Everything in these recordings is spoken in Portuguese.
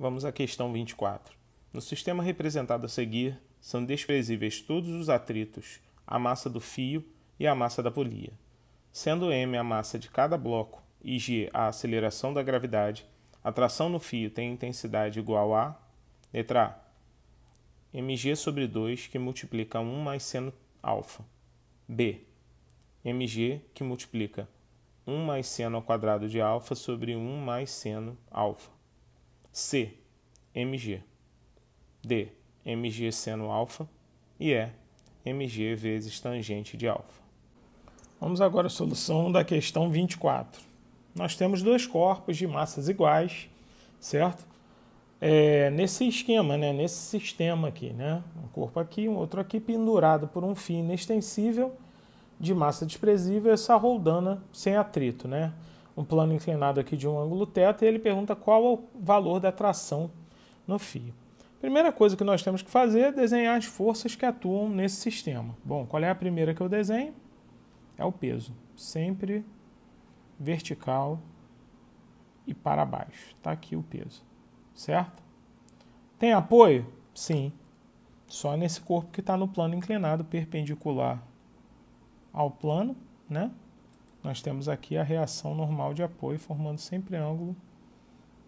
Vamos à questão 24. No sistema representado a seguir, são desprezíveis todos os atritos, a massa do fio e a massa da polia. Sendo m a massa de cada bloco e g a aceleração da gravidade, a tração no fio tem intensidade igual a letra A mg sobre 2 que multiplica 1 mais seno alfa. B mg que multiplica 1 mais seno ao quadrado de alfa sobre 1 mais seno alfa. C, mg. D, mg seno alfa. E E, mg vezes tangente de alfa. Vamos agora à solução da questão 24. Nós temos dois corpos de massas iguais, certo? É, nesse esquema, né? nesse sistema aqui, né? um corpo aqui, um outro aqui, pendurado por um fio inextensível de massa desprezível, essa roldana sem atrito. Né? um plano inclinado aqui de um ângulo teta e ele pergunta qual é o valor da tração no fio. Primeira coisa que nós temos que fazer é desenhar as forças que atuam nesse sistema. Bom, qual é a primeira que eu desenho? É o peso, sempre vertical e para baixo. Está aqui o peso, certo? Tem apoio? Sim, só nesse corpo que está no plano inclinado perpendicular ao plano, né? nós temos aqui a reação normal de apoio formando sempre ângulo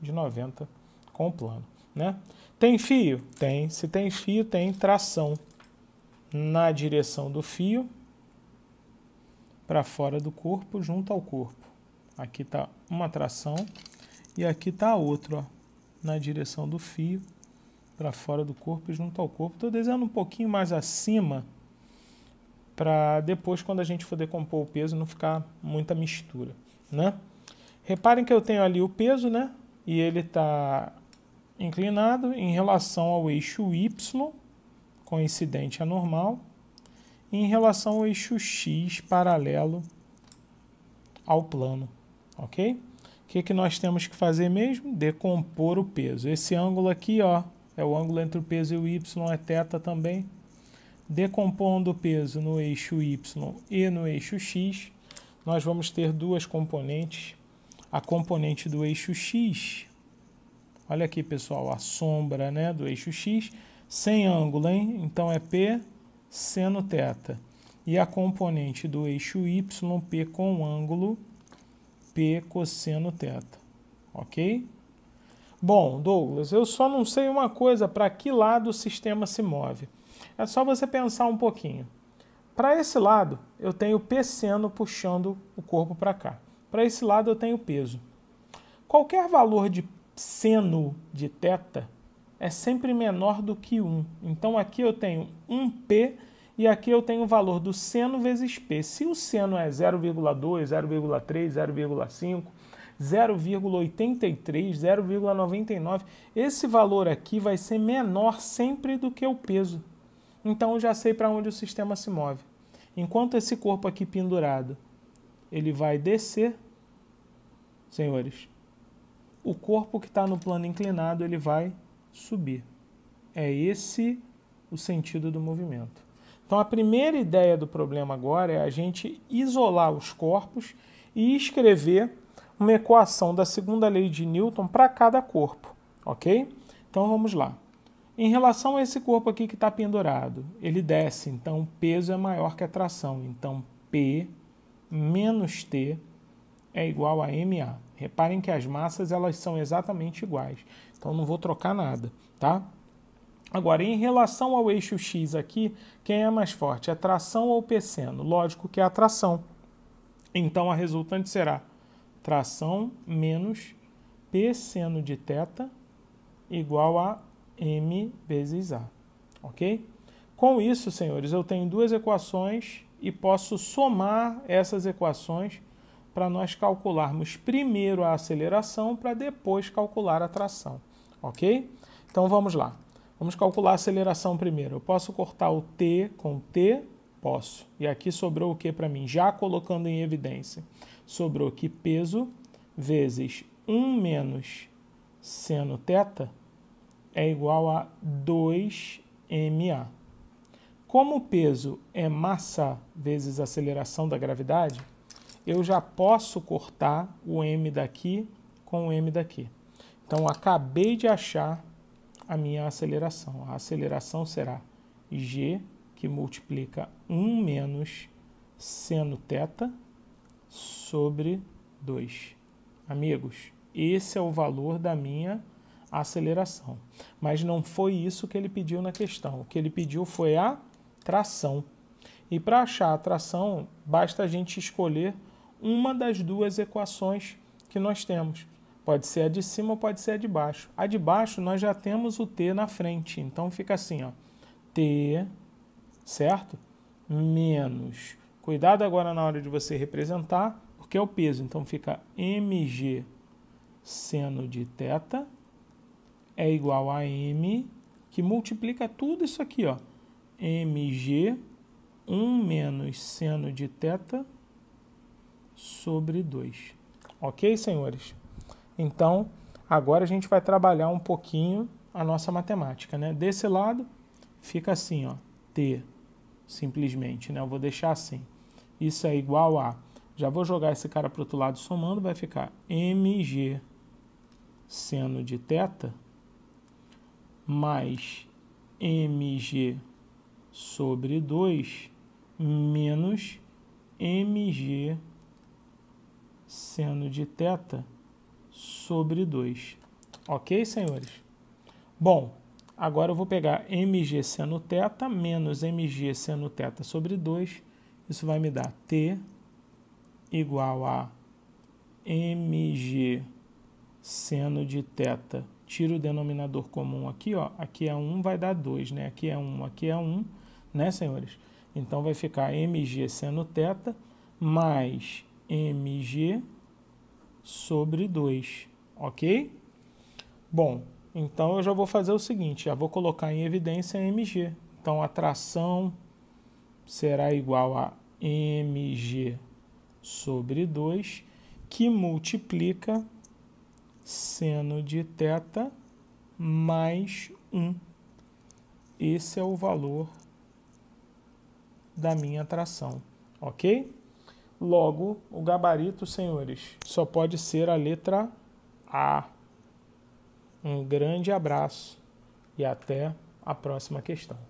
de 90 com o plano. Né? Tem fio? Tem. Se tem fio, tem tração na direção do fio para fora do corpo, junto ao corpo. Aqui está uma tração e aqui está a outra, na direção do fio para fora do corpo e junto ao corpo. Estou desenhando um pouquinho mais acima para depois, quando a gente for decompor o peso, não ficar muita mistura, né? Reparem que eu tenho ali o peso, né? E ele está inclinado em relação ao eixo Y, coincidente a normal, e em relação ao eixo X, paralelo ao plano, ok? O que, que nós temos que fazer mesmo? Decompor o peso. Esse ângulo aqui, ó, é o ângulo entre o peso e o Y, é θ também, Decompondo o peso no eixo Y e no eixo X, nós vamos ter duas componentes. A componente do eixo X, olha aqui pessoal, a sombra né, do eixo X, sem ângulo, hein? então é P seno θ. E a componente do eixo Y, P com ângulo, P cosseno θ. Ok? Bom, Douglas, eu só não sei uma coisa, para que lado o sistema se move. É só você pensar um pouquinho. Para esse lado, eu tenho o P seno puxando o corpo para cá. Para esse lado, eu tenho peso. Qualquer valor de seno de θ é sempre menor do que 1. Então aqui eu tenho 1p e aqui eu tenho o valor do seno vezes p. Se o seno é 0,2, 0,3, 0,5, 0,83, 0,99, esse valor aqui vai ser menor sempre do que o peso. Então eu já sei para onde o sistema se move. Enquanto esse corpo aqui pendurado, ele vai descer, senhores, o corpo que está no plano inclinado, ele vai subir. É esse o sentido do movimento. Então a primeira ideia do problema agora é a gente isolar os corpos e escrever uma equação da segunda lei de Newton para cada corpo, ok? Então vamos lá. Em relação a esse corpo aqui que está pendurado, ele desce, então o peso é maior que a tração. Então P menos T é igual a MA. Reparem que as massas elas são exatamente iguais, então não vou trocar nada, tá? Agora, em relação ao eixo X aqui, quem é mais forte, a é tração ou o seno? Lógico que é a tração. Então a resultante será tração menos P seno de θ igual a m vezes a, ok? Com isso, senhores, eu tenho duas equações e posso somar essas equações para nós calcularmos primeiro a aceleração para depois calcular a tração, ok? Então vamos lá. Vamos calcular a aceleração primeiro. Eu posso cortar o t com t, posso. E aqui sobrou o que para mim? Já colocando em evidência, sobrou que peso vezes 1 menos seno teta é igual a 2ma. Como o peso é massa vezes aceleração da gravidade, eu já posso cortar o m daqui com o m daqui. Então, acabei de achar a minha aceleração. A aceleração será g, que multiplica 1 menos seno teta sobre 2. Amigos, esse é o valor da minha aceleração. Mas não foi isso que ele pediu na questão. O que ele pediu foi a tração. E para achar a tração, basta a gente escolher uma das duas equações que nós temos. Pode ser a de cima ou pode ser a de baixo. A de baixo nós já temos o t na frente, então fica assim, ó. t, certo? Menos. Cuidado agora na hora de você representar, porque é o peso, então fica mg seno de θ é igual a M, que multiplica tudo isso aqui, ó. mg 1 menos seno de θ sobre 2. Ok, senhores? Então, agora a gente vai trabalhar um pouquinho a nossa matemática, né? Desse lado, fica assim, ó, T, simplesmente, né? Eu vou deixar assim. Isso é igual a... Já vou jogar esse cara para o outro lado somando, vai ficar mg seno de teta mais mg sobre 2 menos mg seno de teta sobre 2. Ok, senhores? Bom, agora eu vou pegar mg seno teta menos mg seno teta sobre 2. Isso vai me dar t igual a mg seno de θ tiro o denominador comum aqui, ó, aqui é 1, vai dar 2, né? Aqui é 1, aqui é 1, né, senhores? Então vai ficar mg seno θ mais mg sobre 2, ok? Bom, então eu já vou fazer o seguinte, já vou colocar em evidência mg. Então a tração será igual a mg sobre 2, que multiplica seno de θ mais 1. Esse é o valor da minha tração, ok? Logo, o gabarito, senhores, só pode ser a letra A. Um grande abraço e até a próxima questão.